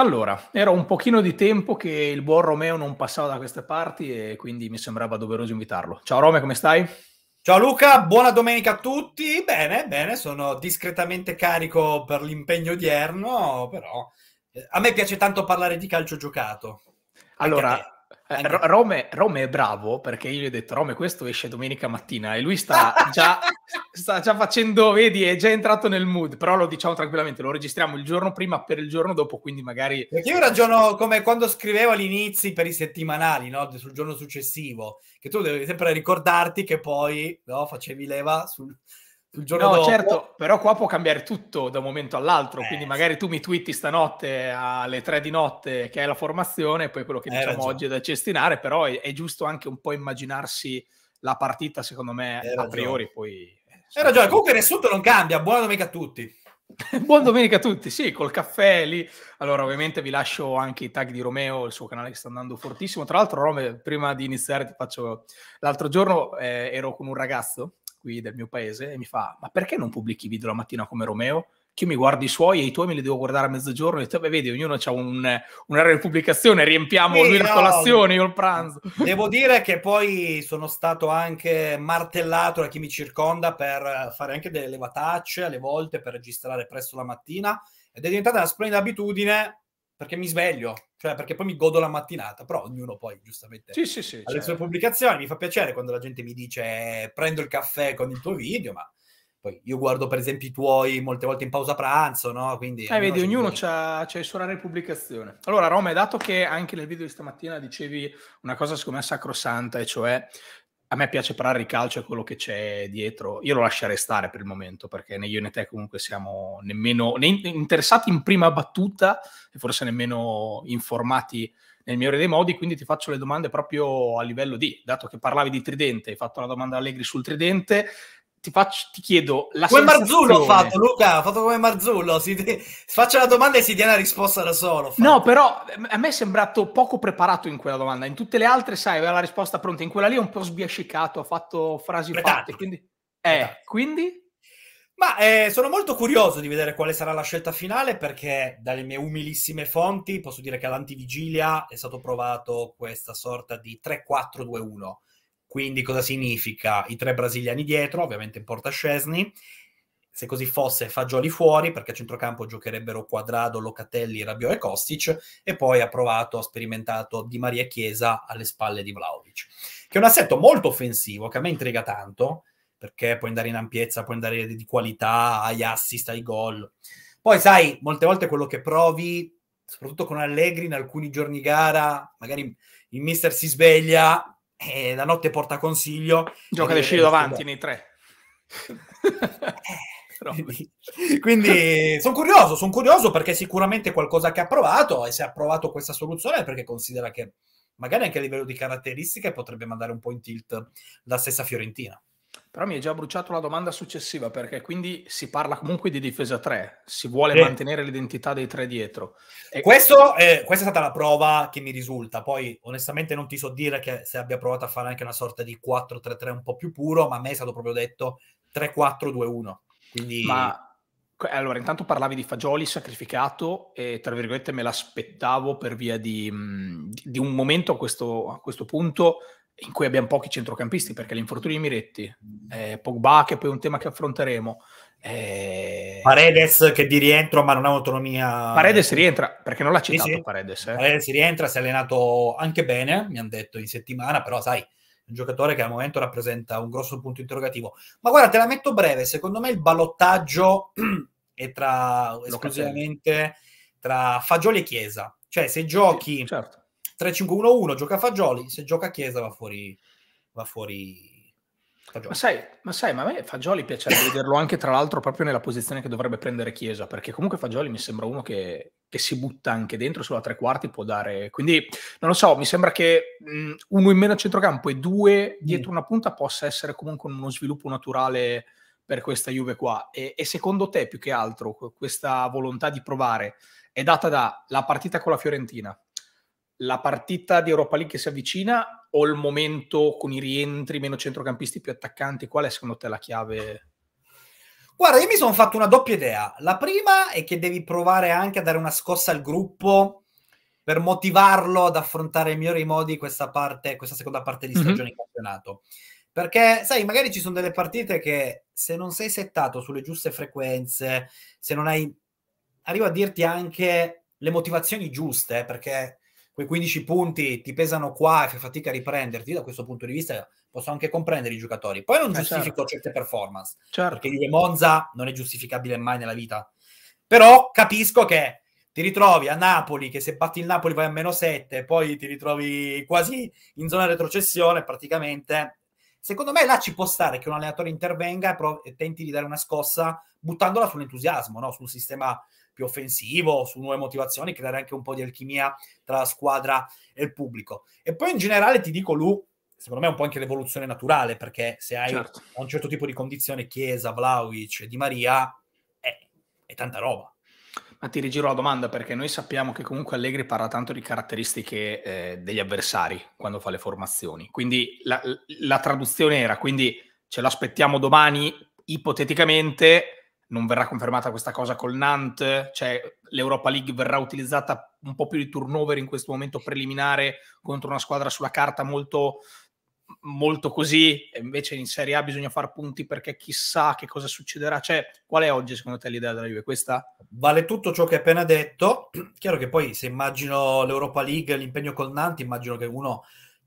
Allora, era un pochino di tempo che il buon Romeo non passava da queste parti e quindi mi sembrava doveroso invitarlo. Ciao Rome, come stai? Ciao Luca, buona domenica a tutti. Bene, bene, sono discretamente carico per l'impegno odierno, però eh, a me piace tanto parlare di calcio giocato. Allora, eh, Rome, Rome, è bravo perché io gli ho detto Rome questo esce domenica mattina e lui sta già, sta già, facendo, vedi, è già entrato nel mood, però lo diciamo tranquillamente, lo registriamo il giorno prima per il giorno dopo, quindi magari... Perché io ragiono come quando scrivevo all'inizio per i settimanali, no? sul giorno successivo, che tu devi sempre ricordarti che poi no, facevi leva sul, il giorno no, dopo. certo, però qua può cambiare tutto da un momento all'altro, eh, quindi magari tu mi twitti stanotte alle tre di notte che è la formazione, e poi quello che diciamo ragione. oggi è da cestinare, però è, è, giusto anche un po' immaginarsi la partita, secondo me, a priori. Poi, eh, hai ragione, comunque il riassunto non cambia, buona domenica a tutti. Buon domenica a tutti, sì, col caffè lì. Allora, ovviamente vi lascio anche i tag di Romeo, il suo canale che sta andando fortissimo. Tra l'altro, Rome, prima di iniziare ti faccio... L'altro giorno eh, ero con un ragazzo qui del mio paese e mi fa ma perché non pubblichi video la mattina come Romeo? Che io mi guardo i suoi e i tuoi me li devo guardare a mezzogiorno e dico, beh vedi ognuno ha un, un'area di pubblicazione, riempiamo sì, lui no. la colazione, io il pranzo. Devo dire che poi sono stato anche martellato da chi mi circonda per fare anche delle levatacce alle volte per registrare presto la mattina ed è diventata una splendida abitudine perché mi sveglio, cioè perché poi mi godo la mattinata, però ognuno poi giustamente sì, sì, sì, ha certo. le sue certo. pubblicazioni, mi fa piacere quando la gente mi dice prendo il caffè con il tuo video, ma poi io guardo per esempio i tuoi molte volte in pausa pranzo, no? Quindi eh, vedi, ognuno c'ha, c'ha il suo orario di pubblicazione. Allora Roma, dato che anche nel video di stamattina dicevi una cosa secondo me sacrosanta, e cioè a me piace parlare di calcio e quello che c'è dietro. Io lo lascerei stare per il momento, perché né io né te comunque siamo nemmeno né interessati in prima battuta e forse nemmeno informati nel migliore dei modi. Quindi ti faccio le domande proprio a livello di, dato che parlavi di tridente, hai fatto la domanda Allegri sul tridente, ti, faccio, ti chiedo la come sensazione... Marzullo ha fatto Luca ha fatto come Marzullo si, faccia la domanda e si dia la risposta da solo fatto. no però ehm, a me è sembrato poco preparato in quella domanda in tutte le altre sai aveva la risposta pronta in quella lì è un po' sbiascicato ha fatto frasi Metà. fatte quindi... Eh, quindi ma eh, sono molto curioso di vedere quale sarà la scelta finale perché dalle mie umilissime fonti posso dire che all'antivigilia è stato provato questa sorta di 3-4-2-1 quindi cosa significa? I tre brasiliani dietro, ovviamente in porta Scesni, se così fosse Fagioli fuori, perché a centrocampo giocherebbero Quadrado, Locatelli, Rabio e Kostic, e poi ha provato, ha sperimentato Di Maria Chiesa alle spalle di Vlaovic, che è un assetto molto offensivo, che a me intriga tanto, perché puoi andare in ampiezza, puoi andare di qualità, hai assist, hai gol. Poi sai, molte volte quello che provi, soprattutto con Allegri in alcuni giorni gara, magari il mister si sveglia, eh, la notte porta consiglio. Gioca le scelte davanti nei tre. Eh, quindi, sono curioso, sono curioso perché sicuramente qualcosa che ha provato e se ha provato questa soluzione perché considera che magari anche a livello di caratteristiche potrebbe mandare un po' in tilt la stessa Fiorentina. Però mi hai già bruciato la domanda successiva perché quindi si parla comunque di difesa 3, si vuole eh. mantenere l'identità dei tre dietro. E... Questo, eh, questa è stata la prova che mi risulta, poi onestamente non ti so dire che se abbia provato a fare anche una sorta di 4-3-3 un po' più puro, ma a me è stato proprio detto 3-4-2-1. Quindi... Ma allora, intanto parlavi di Fagioli sacrificato e tra virgolette me l'aspettavo per via di, di un momento a questo, a questo punto in cui abbiamo pochi centrocampisti perché l'infortunio di Miretti, eh, Pogba che poi è un tema che affronteremo. Eh... Paredes che di rientro ma non ha autonomia. Paredes rientra perché non l'ha citato sì, sì. Paredes. Eh. Paredes rientra, si è allenato anche bene, mi hanno detto in settimana, però sai, un giocatore che al momento rappresenta un grosso punto interrogativo. Ma guarda, te la metto breve, secondo me il ballottaggio è tra esclusivamente tra Fagioli e Chiesa. Cioè, se giochi sì, certo. 3-5-1-1 gioca a Fagioli, se gioca a Chiesa va fuori, va fuori ma sai, ma sai, ma a me Fagioli piacerebbe vederlo anche tra l'altro proprio nella posizione che dovrebbe prendere Chiesa, perché comunque Fagioli mi sembra uno che, che si butta anche dentro sulla tre quarti, può dare... Quindi, non lo so, mi sembra che mh, uno in meno a centrocampo e due dietro mm. una punta possa essere comunque uno sviluppo naturale per questa Juve qua. E, e secondo te, più che altro, questa volontà di provare è data dalla partita con la Fiorentina, la partita di Europa League che si avvicina o il momento con i rientri meno centrocampisti più attaccanti? Qual è secondo te la chiave? Guarda, io mi sono fatto una doppia idea. La prima è che devi provare anche a dare una scossa al gruppo per motivarlo ad affrontare in migliori modi questa, parte, questa seconda parte di mhm. stagione mm-hmm. in campionato. Perché, sai, magari ci sono delle partite che se non sei settato sulle giuste frequenze, se non hai... Arrivo a dirti anche le motivazioni giuste, perché quei 15 punti ti pesano qua e fai fatica a riprenderti, da questo punto di vista posso anche comprendere i giocatori. Poi non eh certo. giustifico certo. certe performance, certo. perché Juve Monza non è giustificabile mai nella vita. Però capisco che ti ritrovi a Napoli, che se batti il Napoli vai a meno 7, poi ti ritrovi quasi in zona retrocessione praticamente. Secondo me là ci può stare che un allenatore intervenga e, prov- e tenti di dare una scossa buttandola sull'entusiasmo, no? sul sistema più offensivo, su nuove motivazioni, creare anche un po' di alchimia tra la squadra e il pubblico. E poi in generale ti dico, Lu, secondo me è un po' anche l'evoluzione naturale, perché se hai certo. un certo tipo di condizione, Chiesa, Vlaovic, Di Maria, è, è tanta roba. Ma ti rigiro la domanda perché noi sappiamo che comunque Allegri parla tanto di caratteristiche eh, degli avversari quando fa le formazioni. Quindi la, la traduzione era, quindi ce l'aspettiamo domani ipoteticamente non verrà confermata questa cosa col Nantes, cioè l'Europa League verrà utilizzata un po' più di turnover in questo momento preliminare contro una squadra sulla carta molto, molto così, e invece in Serie A bisogna fare punti perché chissà che cosa succederà. Cioè, qual è oggi secondo te l'idea della Juve? Questa? Vale tutto ciò che hai appena detto, chiaro che poi se immagino l'Europa League, l'impegno col Nantes, immagino che uno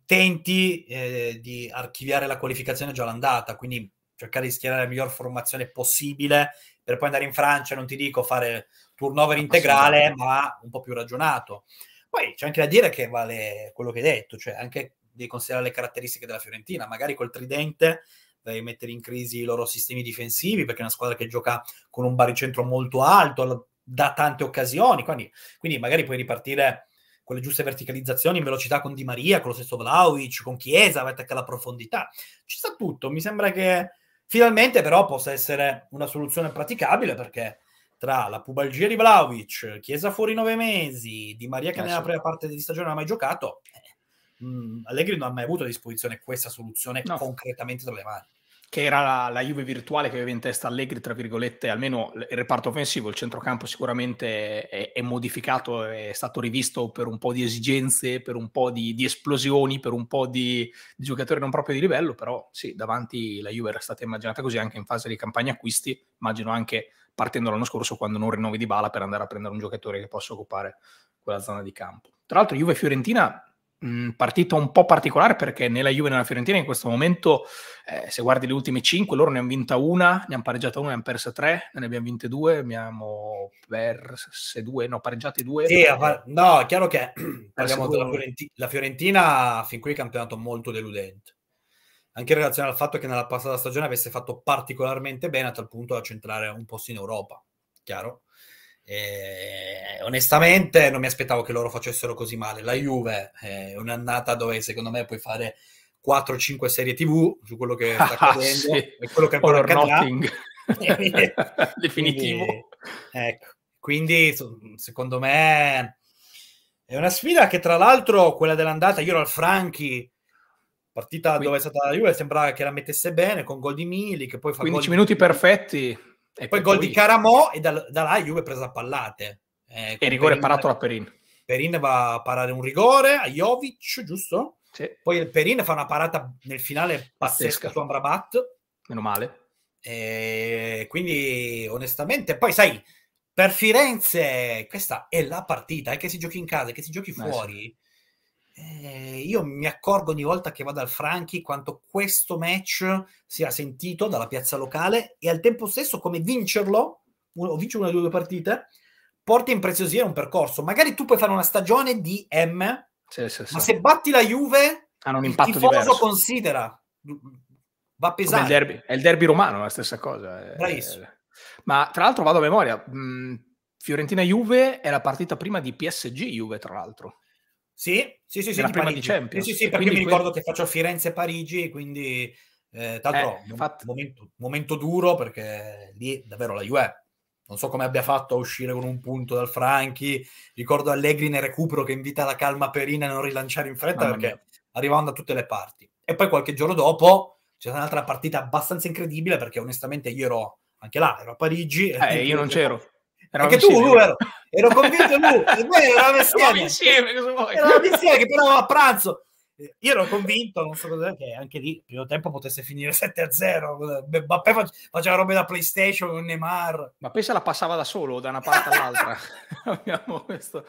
tenti eh, di archiviare la qualificazione già l'andata, quindi cercare di schierare la miglior formazione possibile per poi andare in Francia, non ti dico fare turnover integrale, esatto. ma un po' più ragionato. Poi c'è anche da dire che vale quello che hai detto, cioè anche di considerare le caratteristiche della Fiorentina, magari col tridente devi mettere in crisi i loro sistemi difensivi perché è una squadra che gioca con un baricentro molto alto, da tante occasioni, quindi, quindi magari puoi ripartire con le giuste verticalizzazioni in velocità con Di Maria, con lo stesso Vlaovic, con Chiesa, vai a attaccare la profondità. Ci sta tutto, mi sembra che Finalmente però possa essere una soluzione praticabile perché tra la pubalgia di Vlaovic, Chiesa fuori nove mesi, Di Maria che eh, nella sì. prima parte di stagione non ha mai giocato, eh, mh, mm, Allegri non ha mai avuto a disposizione questa soluzione no. concretamente tra le mani che era la, la, Juve virtuale che aveva in testa Allegri, tra virgolette, almeno il reparto offensivo, il centrocampo sicuramente è, è modificato, è stato rivisto per un po' di esigenze, per un po' di, di esplosioni, per un po' di, di, giocatori non proprio di livello, però sì, davanti la Juve era stata immaginata così anche in fase di campagna acquisti, immagino anche partendo l'anno scorso quando non rinnovi di bala per andare a prendere un giocatore che possa occupare quella zona di campo. Tra l'altro Juve-Fiorentina partito un po' particolare perché nella Juve e nella Fiorentina in questo momento, eh, se guardi le ultime 5, loro ne hanno vinta una, ne hanno pareggiata una, ne hanno persa tre, ne abbiamo vinte due, abbiamo perse due, no, pareggiate due. Sì, par- no, è chiaro che parliamo della Fiorentina, la Fiorentina fin qui è campionato molto deludente anche in relazione al fatto che nella passata stagione avesse fatto particolarmente bene a tal punto da centrare un posto in Europa, chiaro? E, onestamente non mi aspettavo che loro facessero così male. La Juve eh, è un'annata dove secondo me puoi fare 4-5 serie TV su quello che sta ah, accadendo sì. e quello che ancora Or accadrà. Definitivo. Quindi, ecco. Quindi secondo me è una sfida che tra l'altro quella dell'andata io ero al Franchi partita Quindi. dove è stata la Juve sembrava che la mettesse bene con gol di Mili poi fa 15 minuti di... perfetti e poi gol poi... di Caramò e da, da là Juve presa a pallate. Eh, e rigore Perin... parato da Perin. Perin va a parare un rigore a Jovic, giusto? Sì. Poi il Perin fa una parata nel finale pazzesca su Amrabat. Meno male. E quindi onestamente, poi sai, per Firenze questa è la partita, è eh, che si giochi in casa, è che si giochi eh fuori eh, io mi accorgo ogni volta che vado al Franchi quanto questo match sia sentito dalla piazza locale e al tempo stesso come vincerlo, o vincere una delle due partite, porta in impreziosire un percorso. Magari tu puoi fare una stagione di M, sì, sì, sì. ma se batti la Juve, hanno un il tifoso diverso. considera, va pesante. Il derby, è il derby romano, la stessa cosa. Eh. Bravissimo. Ma tra l'altro vado a memoria, mm, Fiorentina-Juve è la partita prima di PSG-Juve, tra l'altro. Sì, sì, sì, sì, di prima di Champions. Sì, sì, sì perché mi ricordo que... che faccio Firenze e Parigi, quindi eh, tanto eh, infatti... momento, momento, duro perché lì davvero la Juve non so come abbia fatto a uscire con un punto dal Franchi. Ricordo Allegri nel recupero che invita la calma Perina a non rilanciare in fretta Mamma perché mia. arrivavano da tutte le parti. E poi qualche giorno dopo c'è stata un'altra partita abbastanza incredibile perché onestamente io ero anche là, ero a Parigi. Eh, io non c'ero. Anche tu, lui, ero, ero convinto lui, e noi eravamo insieme. insieme eravamo insieme, che però a pranzo. Eh, io ero convinto, non so cos'è, che anche lì il primo tempo potesse finire 7-0. Eh, Mbappé faceva robe da PlayStation con Neymar. Ma pensa la passava da solo, da una parte all'altra. Abbiamo questo...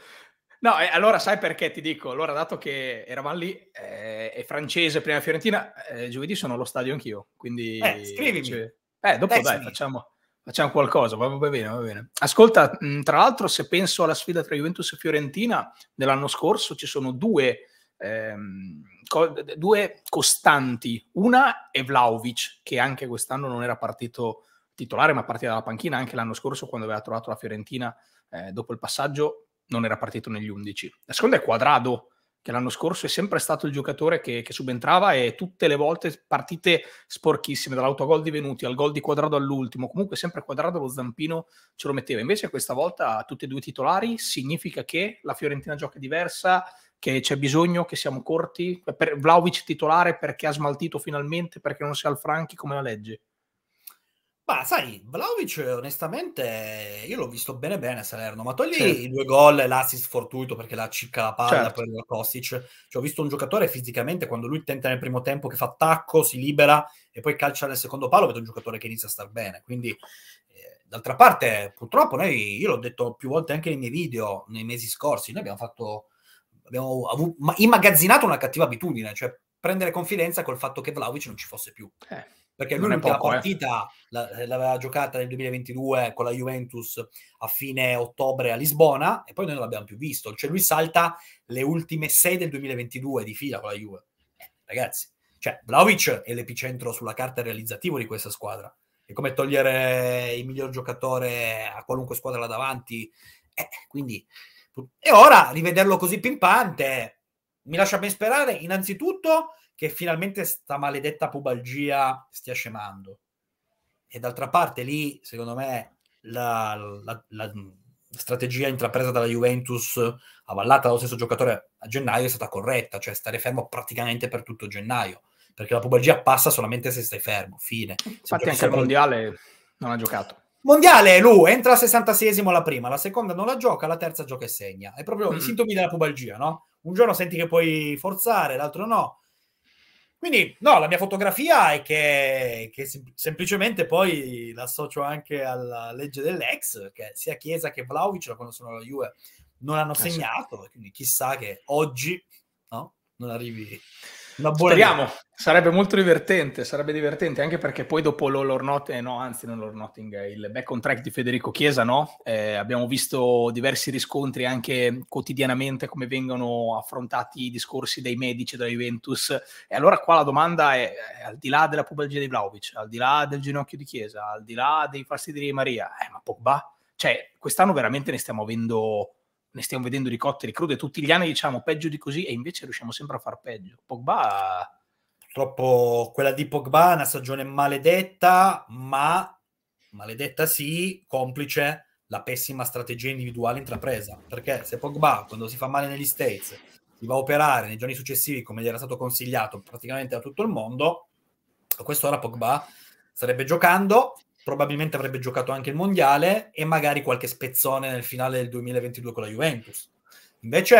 No, e allora sai perché ti dico? Allora, dato che eravamo lì, eh, è francese, prima Fiorentina, eh, giovedì sono allo stadio anch'io, quindi... Eh, scrivimi. Cioè... Eh, dopo Deximi. Eh, dai, facciamo... Facciamo qualcosa, va, bene, va bene. Ascolta, tra l'altro, se penso alla sfida tra Juventus e Fiorentina dell'anno scorso, ci sono due, ehm, co due costanti. Una è Vlaovic, che anche quest'anno non era partito titolare, ma partiva dalla panchina anche l'anno scorso quando aveva trovato la Fiorentina eh, dopo il passaggio, non era partito negli 11. La seconda è Quadrado, che l'anno scorso è sempre stato il giocatore che, che subentrava e tutte le volte partite sporchissime, dall'autogol di Venuti al gol di Quadrado all'ultimo, comunque sempre Quadrado lo zampino ce lo metteva. Invece questa volta tutti e due titolari, significa che la Fiorentina gioca diversa, che c'è bisogno, che siamo corti, per, Vlaovic titolare perché ha smaltito finalmente, perché non si è al Franchi come la legge. Ma sai, Vlaovic onestamente io l'ho visto bene bene a Salerno, ma togli certo. i due gol e l'assist fortuito perché la cicca la palla certo. per Kostic. Cioè, ho visto un giocatore fisicamente quando lui tenta nel primo tempo che fa attacco, si libera e poi calcia nel secondo palo, vedo un giocatore che inizia a star bene. Quindi eh, d'altra parte purtroppo noi, io l'ho detto più volte anche nei miei video nei mesi scorsi, noi abbiamo fatto, abbiamo avuto, ma, immagazzinato una cattiva abitudine, cioè prendere confidenza col fatto che Vlaovic non ci fosse più. Eh perché lui l'ultima eh. partita eh. l'aveva giocata nel 2022 con la Juventus a fine ottobre a Lisbona e poi noi non l'abbiamo più visto, cioè lui salta le ultime sei del 2022 di fila con la Juve. Eh, ragazzi, cioè Vlaovic è l'epicentro sulla carta realizzativo di questa squadra. È come togliere il miglior giocatore a qualunque squadra là davanti. Eh, quindi... E ora rivederlo così pimpante mi lascia ben sperare innanzitutto che finalmente sta maledetta pubalgia stia scemando. E d'altra parte lì, secondo me, la, la, la strategia intrapresa dalla Juventus, avallata dallo stesso giocatore a gennaio, è stata corretta, cioè stare fermo praticamente per tutto gennaio, perché la pubalgia passa solamente se stai fermo, fine. Se Infatti anche al Mondiale non ha giocato. Mondiale, lui entra al 66esimo la prima, la seconda non la gioca, la terza gioca e segna. È proprio mm. i sintomi della pubalgia, no? Un giorno senti che puoi forzare, l'altro no quindi, no, la mia fotografia è che, che sem- semplicemente poi l'associo anche alla legge dell'ex, che sia Chiesa che Vlaovic, quando sono alla Juve, non hanno ah, segnato, quindi chissà che oggi no, non arrivi Speriamo, idea. sarebbe molto divertente, sarebbe divertente anche perché poi dopo l'Ornotting, eh no anzi non l'Ornotting, eh, il back on track di Federico Chiesa, no? Eh, abbiamo visto diversi riscontri anche quotidianamente come vengono affrontati i discorsi dei medici della Juventus e allora qua la domanda è, al di là della pubalgia di Vlaovic, al di là del ginocchio di Chiesa, al di là dei fastidi di Maria, eh, ma Pogba? Cioè quest'anno veramente ne stiamo avendo ne stiamo vedendo di cotte crude tutti gli anni, diciamo peggio di così, e invece riusciamo sempre a far peggio. Pogba. Purtroppo quella di Pogba è una stagione maledetta, ma maledetta sì, complice la pessima strategia individuale intrapresa. Perché se Pogba, quando si fa male negli States, si va a operare nei giorni successivi, come gli era stato consigliato praticamente da tutto il mondo, a quest'ora Pogba starebbe giocando probabilmente avrebbe giocato anche il mondiale e magari qualche spezzone nel finale del 2022 con la Juventus. Invece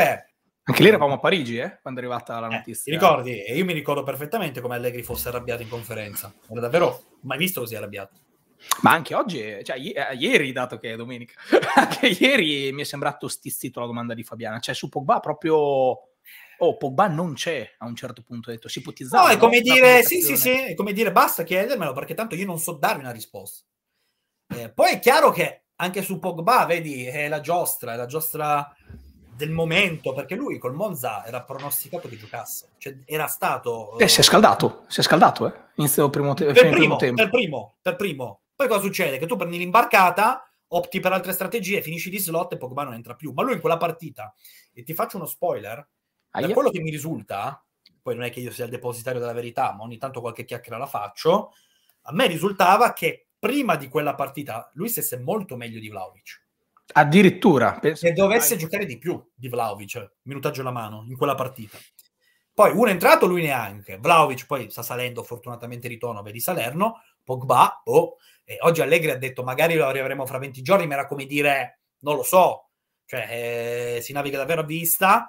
anche lì eh, eravamo a Parigi, eh, quando è arrivata la notizia. Eh, ti ricordi? E io mi ricordo perfettamente come Allegri fosse arrabbiato in conferenza. Non Era davvero mai visto così arrabbiato. Ma anche oggi, eh, cioè i- eh, ieri, dato che è domenica, anche ieri mi è sembrato stizzito la domanda di Fabiana. Cioè su Pogba proprio oh, Pogba non c'è a un certo punto, ho detto, si ipotizzava. No, è come dire, sì, sì, sì, è come dire, basta chiedermelo perché tanto io non so darvi una risposta. Eh, poi è chiaro che anche su Pogba, vedi, è la giostra, è la giostra del momento, perché lui col Monza era pronosticato che giocasse, cioè era stato... Eh, si è eh, scaldato, si è scaldato, eh, inizio primo, te- per primo, primo tempo. Per primo, per primo. Poi cosa succede? Che tu prendi l'imbarcata, opti per altre strategie, finisci di slot e Pogba non entra più. Ma lui in quella partita, e ti faccio uno spoiler, Ah, da quello che mi risulta, poi non è che io sia il depositario della verità, ma ogni tanto qualche chiacchiera la faccio, a me risultava che prima di quella partita lui stesse molto meglio di Vlaovic. Addirittura. Penso e dovesse mai... giocare di più di Vlaovic, minutaggio alla mano, in quella partita. Poi uno è entrato, lui neanche. Vlaovic poi sta salendo fortunatamente ritorno, tono, vedi Salerno, Pogba, boh. E oggi Allegri ha detto magari lo arriveremo fra 20 giorni, ma era come dire, non lo so, cioè eh, si naviga davvero a vista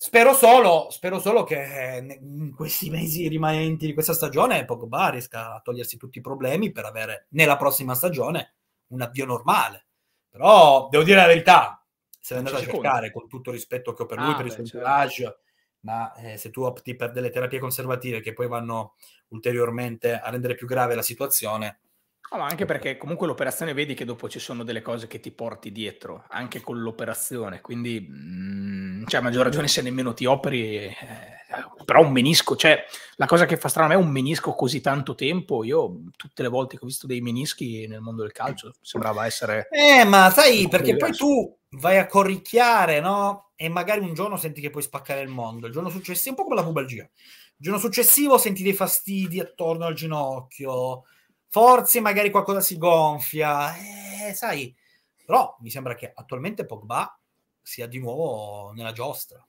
Spero solo, spero solo, che eh, in questi mesi rimanenti di questa stagione Pogba riesca a togliersi tutti i problemi per avere nella prossima stagione un avvio normale. Però devo dire la verità, se l'è andato a cercare con tutto il rispetto che ho per lui, ah, per il suo entourage, certo. ma eh, se tu opti per delle terapie conservative che poi vanno ulteriormente a rendere più grave la situazione, No, ma anche perché comunque l'operazione vedi che dopo ci sono delle cose che ti porti dietro, anche con l'operazione, quindi mh, mm, cioè, a maggior ragione se nemmeno ti operi, eh, però un menisco, cioè la cosa che fa strano a me è un menisco così tanto tempo, io tutte le volte che ho visto dei menischi nel mondo del calcio sembrava essere... Eh, ma sai, perché diverso. poi tu vai a corricchiare, no? E magari un giorno senti che puoi spaccare il mondo, il giorno successivo è un po' come la pubalgia, il giorno successivo senti dei fastidi attorno al ginocchio forse magari qualcosa si gonfia, eh, sai, però mi sembra che attualmente Pogba sia di nuovo nella giostra.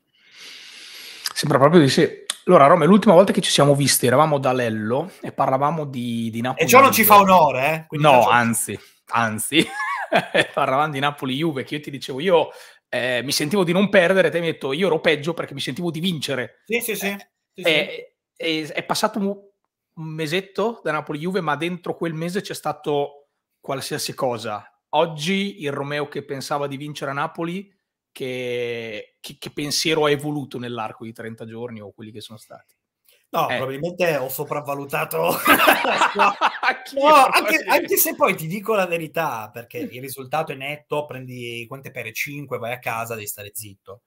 Sembra proprio di sì. Allora, Rome, l'ultima volta che ci siamo visti eravamo da Lello e parlavamo di, di Napoli. E ciò non ci fa onore, eh? No, faccio... anzi, anzi, parlavamo di Napoli-Juve, che io ti dicevo, io eh, mi sentivo di non perdere, te mi hai detto, io ero peggio perché mi sentivo di vincere. Sì, sì, sì. Eh, sì, sì. È, eh, è, è passato un mesetto da Napoli-Juve, ma dentro quel mese c'è stato qualsiasi cosa. Oggi il Romeo che pensava di vincere a Napoli, che, che, che pensiero ha evoluto nell'arco di 30 giorni o quelli che sono stati? No, eh. probabilmente ho sopravvalutato. no, anche, anche, se poi ti dico la verità, perché il risultato è netto, prendi quante pere 5, vai a casa, devi stare zitto.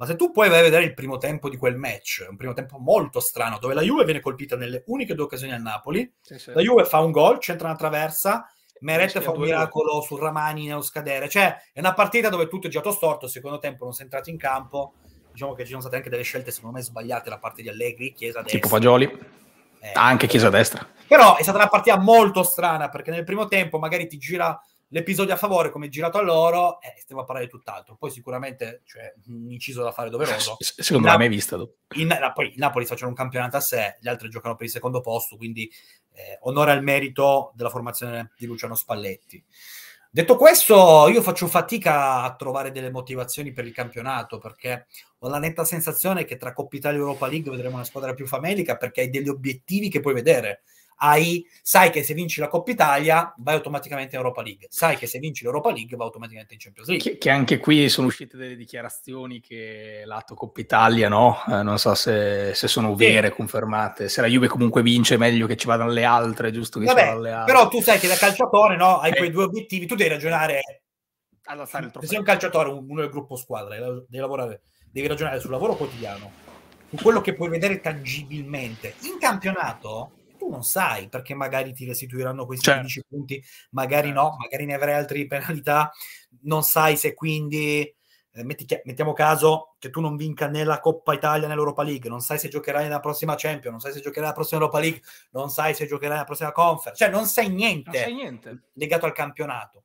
Ma se tu puoi vai a vedere il primo tempo di quel match, un primo tempo molto strano, dove la Juve viene colpita nelle uniche due occasioni al Napoli, sì, sì. la Juve fa un gol, c'entra una traversa, Meret fa un miracolo due. su Ramani nello scadere. Cioè, è una partita dove tutto è girato storto, secondo tempo non si è entrati in campo. Diciamo che ci sono state anche delle scelte, secondo me, sbagliate da parte di Allegri, Chiesa destra. Tipo Fagioli. Eh, anche Chiesa destra. Però è stata una partita molto strana perché nel primo tempo magari ti gira L'episodio a favore, come girato a loro eh, stiamo a parlare di tutt'altro. Poi sicuramente cioè, un inciso da fare doveroso. S- secondo me l'hai mai visto. In, poi il Napoli sta facendo un campionato a sé, gli altri giocano per il secondo posto, quindi eh, onore al merito della formazione di Luciano Spalletti. Detto questo, io faccio fatica a trovare delle motivazioni per il campionato perché ho la netta sensazione che tra Coppa Italia e Europa League vedremo una squadra più famelica perché hai degli obiettivi che puoi vedere hai, sai che se vinci la Coppa Italia vai automaticamente in Europa League, sai che se vinci l'Europa League vai automaticamente in Champions League. Che, che anche qui sono uscite delle dichiarazioni che lato Coppa Italia, no? Eh, non so se, se sono vere, sì. confermate. Se la Juve comunque vince è meglio che ci vadano le altre, giusto? Che Vabbè, ci vadano le altre. Però tu sai che da calciatore no, hai eh. quei due obiettivi, tu devi ragionare... Se sei un calciatore, uno del gruppo squadra, devi, lavorare, devi ragionare sul lavoro quotidiano, su quello che puoi vedere tangibilmente. In campionato tu non sai perché magari ti restituiranno questi certo. 15 punti, magari no, certo. magari ne avrai altri penalità, non sai se quindi eh, metti, mettiamo caso che tu non vinca nella Coppa Italia nell'Europa League, non sai se giocherai nella prossima Champions, non sai se giocherai nella prossima Europa League, non sai se giocherai nella prossima Conference, cioè non sai niente, non sai niente. legato al campionato.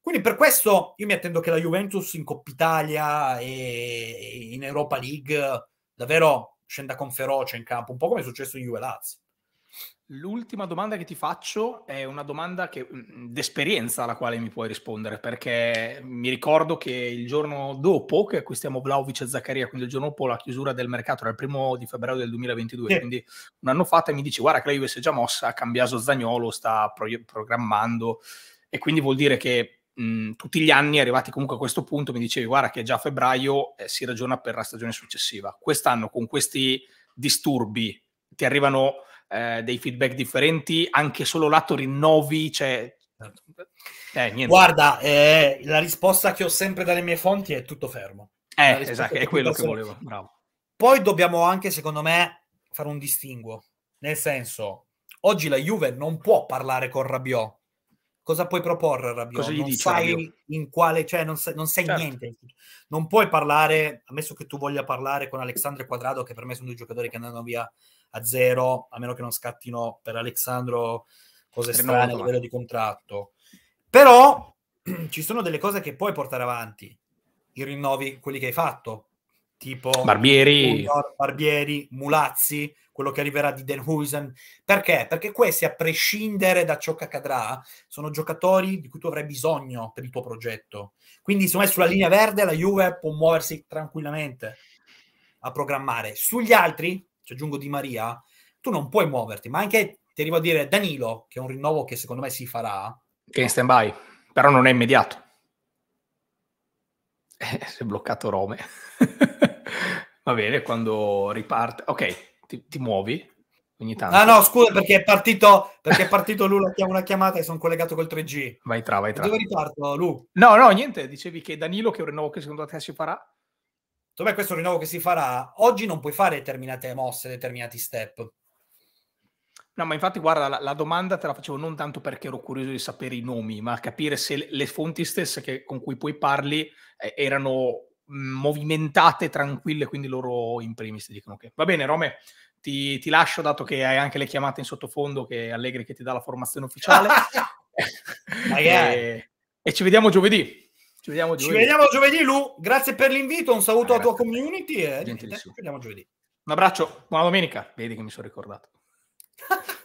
Quindi per questo io mi attendo che la Juventus in Coppa Italia e in Europa League davvero scenda con ferocia in campo, un po' come è successo in Juve Lazio. L'ultima domanda che ti faccio è una domanda che, mm, d'esperienza alla quale mi puoi rispondere, perché mi ricordo che il giorno dopo che acquistiamo Vlaovic e Zaccaria, quindi il giorno dopo la chiusura del mercato, era il primo di febbraio del 2022, sì. quindi un anno fa, e mi dici guarda che la Juve si è già mossa, ha cambiato Zagnolo, sta pro- programmando e quindi vuol dire che mh, mm, tutti gli anni arrivati comunque a questo punto mi dicevi guarda che è già febbraio eh, si ragiona per la stagione successiva. Quest'anno con questi disturbi ti arrivano eh, dei feedback differenti, anche solo lato rinnovi, cioè... Certo. Eh, Guarda, eh, la risposta che ho sempre dalle mie fonti è tutto fermo. Eh, esatto, è, quello che fermo. volevo. Bravo. Poi dobbiamo anche, secondo me, fare un distinguo. Nel senso, oggi la Juve non può parlare con Rabiot. Cosa puoi proporre a Rabiot? Cosa gli non dici, sai Rabiot? in quale, cioè non, sai, non sai certo. niente. Non puoi parlare, ammesso che tu voglia parlare con Alexandre Quadrado, che per me sono due giocatori che andranno via a zero, a meno che non scattino per Alexandro cose strane a livello di contratto. Però ci sono delle cose che puoi portare avanti, i rinnovi, quelli che hai fatto, tipo Barbieri, Junior, Barbieri Mulazzi, quello che arriverà di Den Huysen. Perché? Perché questi, a prescindere da ciò che accadrà, sono giocatori di cui tu avrai bisogno per il tuo progetto. Quindi, secondo me, sulla linea verde la Juve può muoversi tranquillamente a programmare. Sugli altri, ci aggiungo Di Maria, tu non puoi muoverti, ma anche ti arrivo a dire Danilo, che è un rinnovo che secondo me si farà. Che è in stand by, però non è immediato. Eh, si è bloccato Rome. Va bene, quando riparte... Ok, ti, ti muovi, ogni tanto. Ah no, scusa, perché è partito, perché è partito Lu, una chiamata e sono collegato col 3G. Vai tra, vai tra. Dove riparto, Lu? No, no, niente, dicevi che Danilo, che è un rinnovo che secondo te si farà? secondo me questo rinnovo che si farà oggi non puoi fare determinate mosse, determinati step. No, ma infatti guarda, la, la, domanda te la facevo non tanto perché ero curioso di sapere i nomi, ma capire se le, le fonti stesse che, con cui poi parli eh, erano mm, movimentate, tranquille, quindi loro in primis dicono che... Va bene, Rome, ti, ti lascio dato che hai anche le chiamate in sottofondo che Allegri che ti dà la formazione ufficiale. e, e ci vediamo giovedì. Ci vediamo giovedì. Ci vediamo giovedì, Lu. Grazie per l'invito. Un saluto ah, alla eh, tua community. E ci vediamo giovedì. Un abbraccio, buona domenica. Vedi che mi sono ricordato.